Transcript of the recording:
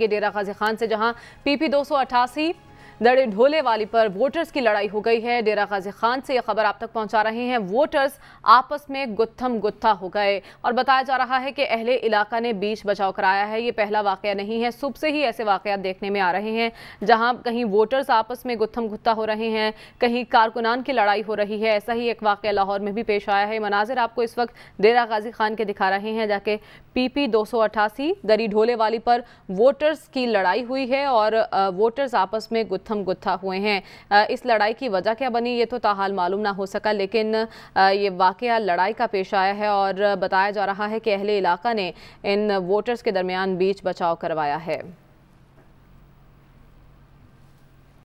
डेरा गाजी खान से जहां पीपी दो सौ अठासी दड़े ढोले वाली पर वोटर्स की लड़ाई हो गई है डेरा गाजी खान से यह खबर आप तक पहुंचा रहे हैं वोटर्स आपस में गुत्थम गुत्था हो गए और बताया जा रहा है कि अहले इलाका ने बीच बचाव कराया है ये पहला वाक़ नहीं है सुबह से ही ऐसे वाक़ देखने में आ रहे हैं जहाँ कहीं वोटर्स आपस में गुत्थम गुत्था हो रहे हैं कहीं कारकुनान की लड़ाई हो रही है ऐसा ही एक वाक़ लाहौर में भी पेश आया है मनाजिर आपको इस वक्त डेरा गाजी खान के दिखा रहे हैं जाके पीपी 288 दरी ढोले वाली पर वोटर्स की लड़ाई हुई है और वोटर्स आपस में गुत्थम हम गुत्था हुए हैं इस लड़ाई की वजह क्या बनी ये तो ताहाल मालूम ना हो सका लेकिन ये वाक़ लड़ाई का पेश आया है और बताया जा रहा है कि अहले इलाका ने इन वोटर्स के दरमियान बीच बचाव करवाया है